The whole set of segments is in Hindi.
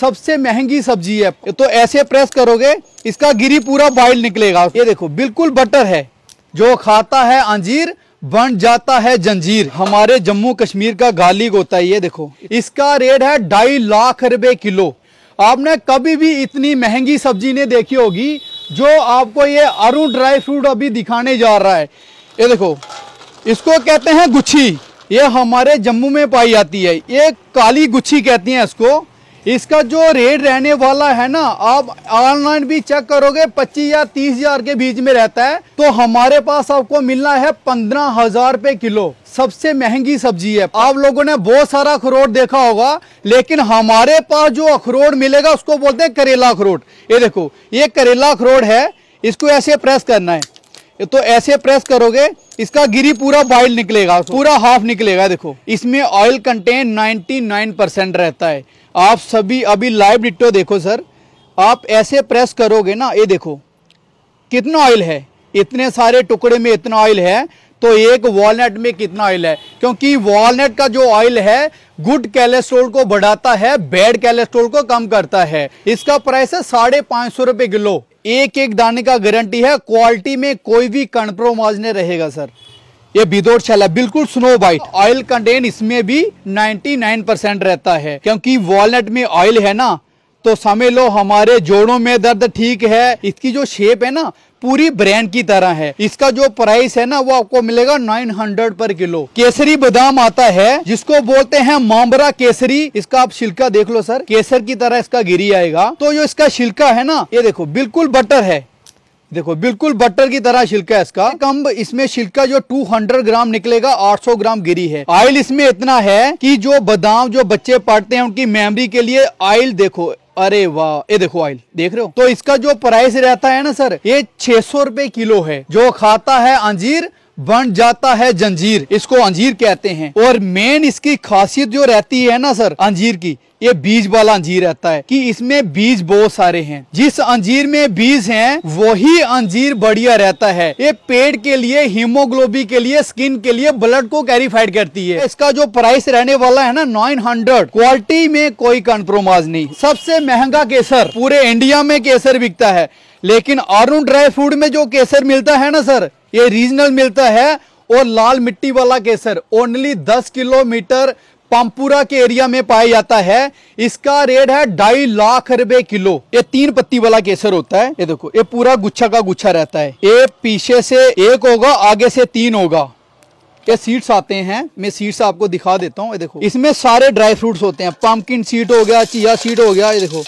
सबसे महंगी सब्जी है तो ऐसे प्रेस करोगे इसका गिरी पूरा बॉइल निकलेगा ये देखो बिल्कुल बटर है जो खाता है अंजीर बन जाता है जंजीर हमारे जम्मू कश्मीर का गालिक होता है ये देखो इसका रेट है ढाई लाख रुपए किलो आपने कभी भी इतनी महंगी सब्जी नहीं देखी होगी जो आपको ये अरुण ड्राई फ्रूट अभी दिखाने जा रहा है ये देखो इसको कहते हैं गुच्छी ये हमारे जम्मू में पाई जाती है ये काली गुच्छी कहती हैं इसको इसका जो रेट रहने वाला है ना आप ऑनलाइन भी चेक करोगे पच्चीस या तीस हजार के बीच में रहता है तो हमारे पास आपको मिलना है पंद्रह हजार रुपए किलो सबसे महंगी सब्जी है आप लोगों ने बहुत सारा अखरोट देखा होगा लेकिन हमारे पास जो अखरोट मिलेगा उसको बोलते हैं करेला अखरोट ये देखो ये करेला अखरोट है इसको ऐसे प्रेस करना है तो ऐसे प्रेस करोगे इसका गिरी पूरा बॉइल निकलेगा हाँ, तो- पूरा हाफ निकलेगा देखो इसमें ऑयल कंटेंट 99 परसेंट रहता है आप सभी अभी लाइव डिटो देखो सर आप ऐसे प्रेस करोगे ना ये देखो कितना ऑयल है इतने सारे टुकड़े में इतना ऑयल है तो एक वॉलनट में कितना ऑयल है क्योंकि वॉलनट का जो ऑयल है गुड कैलेस्ट्रोल को बढ़ाता है बैड कैलेस्ट्रोल को कम करता है इसका प्राइस है साढ़े पाँच सौ रुपए किलो एक एक दाने का गारंटी है क्वालिटी में कोई भी कंप्रोमाइज नहीं रहेगा सर ये बिदोर शैल है बिल्कुल स्नो वाइट ऑयल कंटेन इसमें भी 99 परसेंट रहता है क्योंकि वॉलनट में ऑयल है ना तो समझ लो हमारे जोड़ों में दर्द ठीक है इसकी जो शेप है ना पूरी ब्रांड की तरह है इसका जो प्राइस है ना वो आपको मिलेगा 900 पर किलो केसरी बादाम आता है जिसको बोलते हैं मामरा केसरी इसका आप छिलका देख लो सर केसर की तरह इसका गिरी आएगा तो जो इसका छिलका है ना ये देखो बिल्कुल बटर है देखो बिल्कुल बटर की तरह छिलका है इसका कम इसमें छिलका जो 200 ग्राम निकलेगा 800 ग्राम गिरी है ऑयल इसमें इतना है कि जो बादाम जो बच्चे पढ़ते हैं उनकी मेमोरी के लिए ऑयल देखो अरे वाह ये देखो ऑयल देख रहे हो तो इसका जो प्राइस रहता है ना सर ये छह सौ किलो है जो खाता है अंजीर बन जाता है जंजीर इसको अंजीर कहते हैं और मेन इसकी खासियत जो रहती है ना सर अंजीर की ये बीज वाला अंजीर रहता है कि इसमें बीज बहुत सारे हैं जिस अंजीर में बीज हैं वही अंजीर बढ़िया रहता है ये पेट के लिए हीमोग्लोबी के लिए स्किन के लिए ब्लड को कैरिफाइड करती है इसका जो प्राइस रहने वाला है ना 900 क्वालिटी में कोई कंप्रोमाइज नहीं सबसे महंगा केसर पूरे इंडिया में केसर बिकता है लेकिन अरुण ड्राई फ्रूट में जो केसर मिलता है ना सर ये रीजनल मिलता है और लाल मिट्टी वाला केसर ओनली 10 किलोमीटर पंपुरा के एरिया में पाया जाता है इसका रेट है ढाई लाख रुपए किलो ये तीन पत्ती वाला केसर होता है ये देखो ये पूरा गुच्छा का गुच्छा रहता है ये पीछे से एक होगा आगे से तीन होगा ये सीड्स आते हैं मैं सीड्स आपको दिखा देता हूँ ये देखो इसमें सारे ड्राई फ्रूट होते हैं पंपकिन सीड हो गया चिया सीड हो गया ये देखो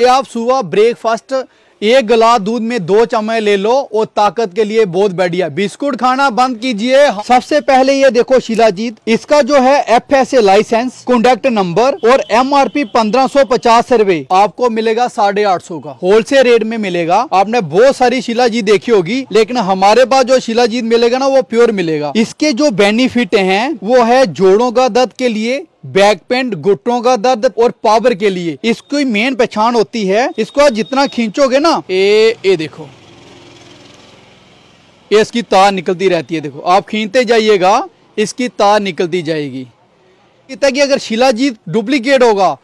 ये आप सुबह ब्रेकफास्ट एक गिलास दूध में दो चम्मच ले लो और ताकत के लिए बहुत बढ़िया बिस्कुट खाना बंद कीजिए सबसे पहले ये देखो शिलाजीत इसका जो है F S A licence contact number और एम आर पी पंद्रह सौ पचास रूपए आपको मिलेगा साढ़े आठ सौ का होलसेल रेट में मिलेगा आपने बहुत सारी शिलाजीत देखी होगी लेकिन हमारे पास जो शिलाजीत मिलेगा ना वो प्योर मिलेगा इसके जो बेनिफिट है वो है जोड़ों का दर्द के लिए बैक पेन घुटनों का दर्द और पावर के लिए इसकी मेन पहचान होती है इसको जितना खींचोगे ना ए ये देखो ये इसकी तार निकलती रहती है देखो आप खींचते जाइएगा इसकी तार निकलती जाएगी कि अगर शिलाजीत डुप्लीकेट होगा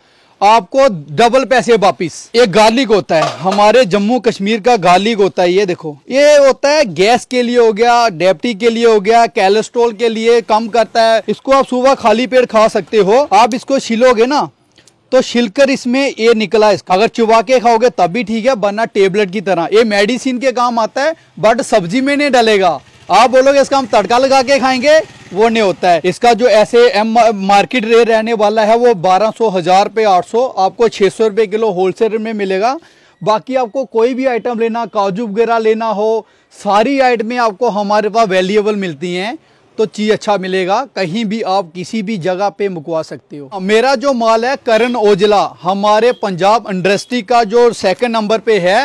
आपको डबल पैसे वापिस ये गार्लिक होता है हमारे जम्मू कश्मीर का गार्लिक होता है ये देखो ये होता है गैस के लिए हो गया डेप्टी के लिए हो गया कैलेस्ट्रोल के लिए कम करता है इसको आप सुबह खाली पेट खा सकते हो आप इसको छिलोगे ना तो छिलकर इसमें ये निकला इसका अगर चुबा के खाओगे तब भी ठीक है बना टेबलेट की तरह ये मेडिसिन के काम आता है बट सब्जी में नहीं डलेगा आप बोलोगे इसका हम तड़का लगा के खाएंगे वो नहीं होता है इसका जो ऐसे एम मार्केट रेट रहने वाला है वो बारह सौ हज़ार रुपये आठ सौ आपको छः सौ रुपये किलो होलसेल में मिलेगा बाकी आपको कोई भी आइटम लेना काजू वगैरह लेना हो सारी आइटमें आपको हमारे पास वैल्यूएबल मिलती हैं तो चीज़ अच्छा मिलेगा कहीं भी आप किसी भी जगह पे मुकवा सकते हो मेरा जो माल है करण ओजला हमारे पंजाब इंडस्ट्री का जो सेकंड नंबर पे है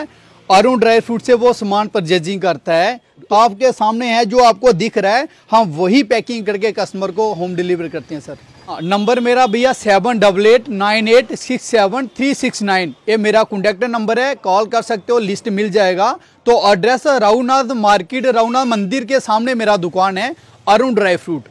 अरुण ड्राई फ्रूट से वो सामान परचेजिंग करता है तो आपके सामने है जो आपको दिख रहा है हम वही पैकिंग करके कस्टमर को होम डिलीवर करते हैं सर नंबर हाँ, मेरा भैया seven double eight nine eight six seven three six nine ये मेरा कॉन्टैक्ट नंबर है कॉल कर सकते हो लिस्ट मिल जाएगा तो एड्रेस राहुनाथ मार्केट राहुनाथ मंदिर के सामने मेरा दुकान है अरुण ड्राई फ्रूट